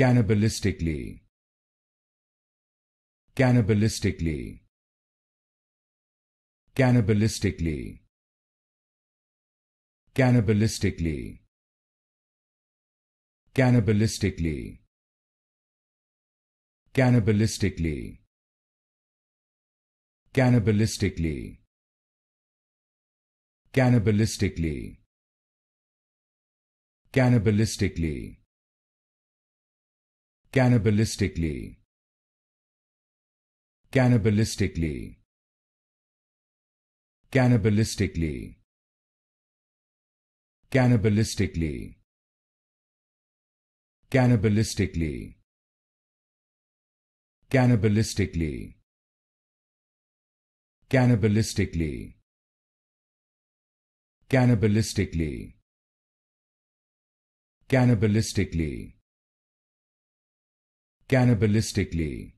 cannibalistically cannibalistically cannibalistically cannibalistically cannibalistically cannibalistically cannibalistically cannibalistically cannibalistically cannibalistically cannibalistically cannibalistically cannibalistically cannibalistically cannibalistically cannibalistically cannibalistically cannibalistically cannibalistically